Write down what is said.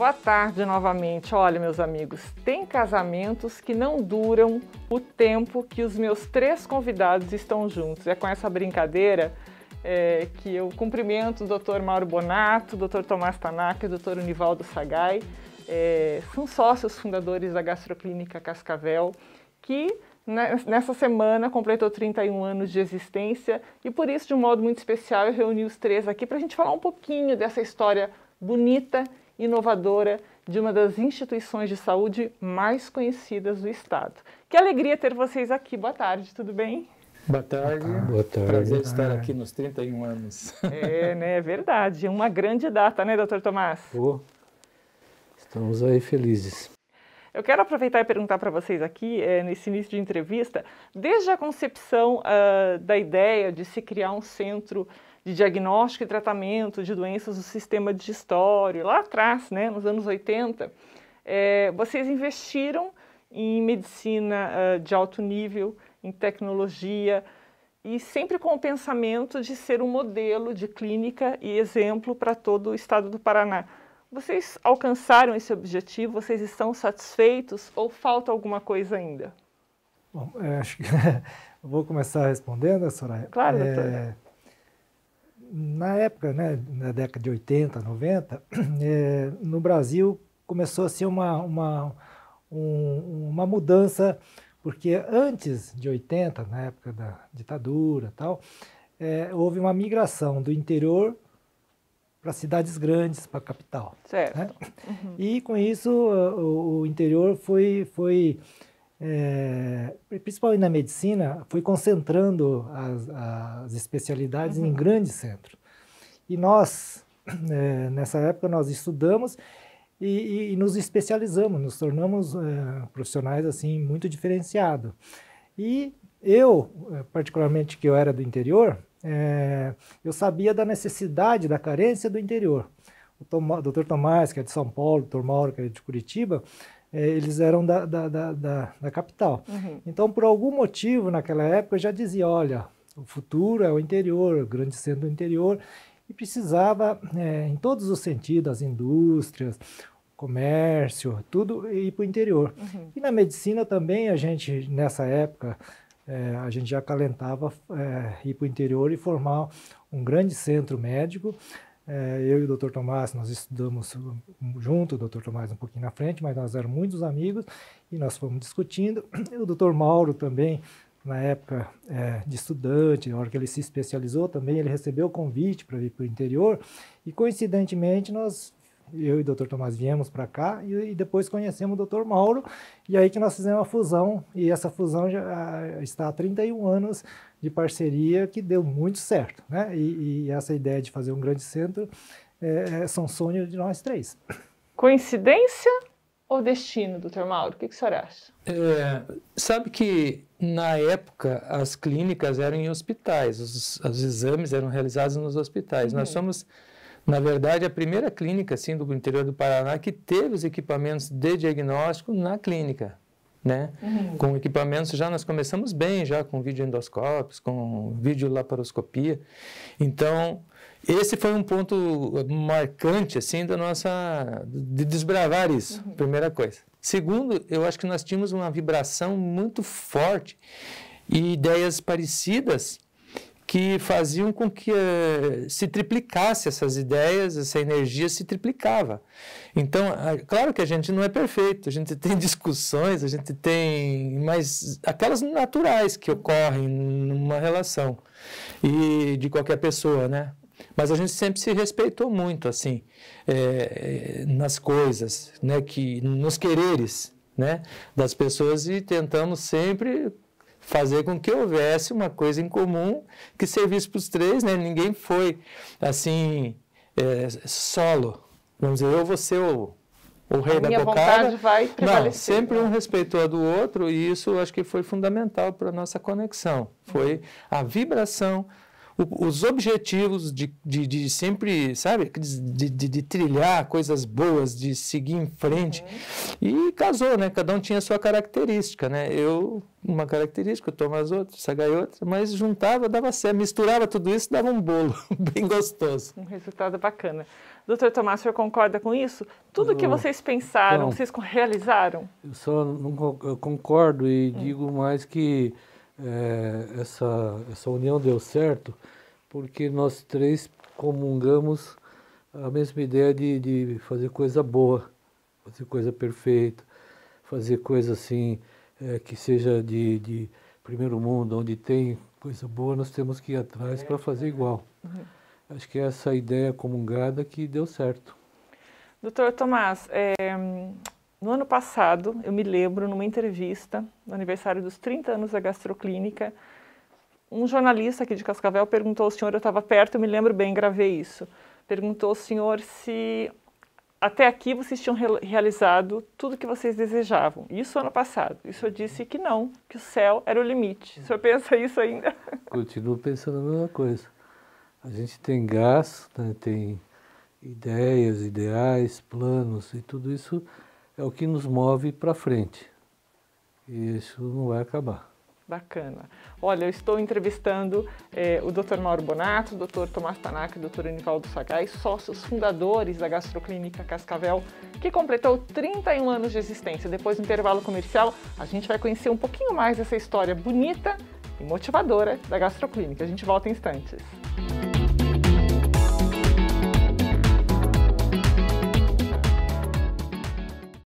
Boa tarde novamente. Olha, meus amigos, tem casamentos que não duram o tempo que os meus três convidados estão juntos. É com essa brincadeira é, que eu cumprimento o Dr. Mauro Bonato, o Dr. Tomás Tanaka e o Dr. Univaldo Sagai. É, são sócios fundadores da Gastroclínica Cascavel, que nessa semana completou 31 anos de existência e por isso, de um modo muito especial, eu reuni os três aqui para a gente falar um pouquinho dessa história bonita inovadora de uma das instituições de saúde mais conhecidas do Estado. Que alegria ter vocês aqui. Boa tarde, tudo bem? Boa tarde. Boa tarde. Prazer estar ah. aqui nos 31 anos. É, né? É verdade. Uma grande data, né, doutor Tomás? Pô, estamos aí felizes. Eu quero aproveitar e perguntar para vocês aqui, é, nesse início de entrevista, desde a concepção uh, da ideia de se criar um centro de diagnóstico e tratamento de doenças do sistema digestório, lá atrás, né, nos anos 80, é, vocês investiram em medicina uh, de alto nível, em tecnologia, e sempre com o pensamento de ser um modelo de clínica e exemplo para todo o estado do Paraná. Vocês alcançaram esse objetivo? Vocês estão satisfeitos ou falta alguma coisa ainda? Bom, é, acho que vou começar respondendo, Soraya. Claro, é, doutora. É na época, né, na década de 80, 90, é, no Brasil começou a ser uma, uma, um, uma mudança, porque antes de 80, na época da ditadura tal, é, houve uma migração do interior para cidades grandes, para a capital. Né? Certo. Né? Uhum. E com isso o, o interior foi, foi é, principalmente na medicina, foi concentrando as, as especialidades uhum. em grandes centros. E nós, é, nessa época, nós estudamos e, e, e nos especializamos, nos tornamos é, profissionais assim muito diferenciados. E eu, é, particularmente que eu era do interior, é, eu sabia da necessidade, da carência do interior. O doutor Dr. Tomás, que é de São Paulo, o Dr. Mauro, que é de Curitiba, é, eles eram da, da, da, da, da capital. Uhum. Então, por algum motivo, naquela época, eu já dizia, olha, o futuro é o interior, o grande centro do interior, e precisava, é, em todos os sentidos, as indústrias, o comércio, tudo ir para o interior. Uhum. E na medicina também a gente, nessa época, é, a gente já acalentava é, ir para o interior e formar um grande centro médico. É, eu e o Dr. Tomás, nós estudamos junto, o Dr. Tomás um pouquinho na frente, mas nós éramos muitos amigos e nós fomos discutindo. E o Dr. Mauro também na época é, de estudante, na hora que ele se especializou também, ele recebeu o convite para vir para o interior e coincidentemente nós, eu e o Dr. Tomás viemos para cá e, e, depois conhecemos o Dr. Mauro e aí que nós fizemos a fusão e essa fusão já está há 31 anos de parceria que deu muito certo, né? E, e essa ideia de fazer um grande centro é, é são sonhos de nós três. Coincidência ou destino, doutor Mauro? O que, que o senhor acha? É, sabe que na época as clínicas eram em hospitais, os, os exames eram realizados nos hospitais. Uhum. Nós somos, na verdade, a primeira clínica assim, do interior do Paraná que teve os equipamentos de diagnóstico na clínica né? Uhum. Com equipamentos já nós começamos bem, já com vídeo endoscópios, com vídeo laparoscopia. Então, esse foi um ponto marcante assim da nossa de desbravar isso, uhum. primeira coisa. Segundo, eu acho que nós tínhamos uma vibração muito forte e ideias parecidas que faziam com que eh, se triplicasse essas ideias, essa energia se triplicava. Então, claro que a gente não é perfeito, a gente tem discussões, a gente tem, mas aquelas naturais que ocorrem numa relação e de qualquer pessoa, né? mas a gente sempre se respeitou muito assim é, nas coisas né que nos quereres né das pessoas e tentamos sempre fazer com que houvesse uma coisa em comum que servisse para os três, né? Ninguém foi assim é, solo, vamos dizer, eu você ou o rei a da minha bocada. vontade vai Não, sempre um respeitou a do outro e isso acho que foi fundamental para a nossa conexão. Foi a vibração o, os objetivos de, de, de sempre, sabe, de, de, de, trilhar coisas boas, de seguir em frente. Uhum. E casou, né? Cada um tinha sua característica, né? Eu, uma característica, o Thomas outra, o Sagai outra, mas juntava, dava certo, misturava tudo isso, dava um bolo bem gostoso. Um resultado bacana. Doutor Tomás, o senhor concorda com isso? Tudo eu, que vocês pensaram, vocês realizaram? Eu só não eu concordo e hum. digo mais que é, essa, essa união deu certo porque nós três comungamos a mesma ideia de, de fazer coisa boa, fazer coisa perfeita, fazer coisa assim é, que seja de, de primeiro mundo, onde tem coisa boa, nós temos que ir atrás para fazer igual. Uhum. Acho que é essa ideia comungada que deu certo. Doutor Tomás, é, no ano passado, eu me lembro, numa entrevista, no aniversário dos 30 anos da Gastroclínica, um jornalista aqui de Cascavel perguntou ao senhor, eu estava perto, eu me lembro bem, gravei isso, perguntou ao senhor se até aqui vocês tinham realizado tudo o que vocês desejavam. Isso ano passado. Isso eu disse que não, que o céu era o limite. O senhor pensa isso ainda? Continuo pensando a mesma coisa. A gente tem gás, né, tem ideias, ideais, planos e tudo isso é o que nos move para frente. E isso não vai acabar. Bacana. Olha, eu estou entrevistando eh, o Dr. Mauro Bonato, o Dr. Tomás Tanaka e o Dr. Anivaldo Sagai, sócios fundadores da Gastroclínica Cascavel, que completou 31 anos de existência. Depois do intervalo comercial, a gente vai conhecer um pouquinho mais essa história bonita e motivadora da Gastroclínica. A gente volta em instantes.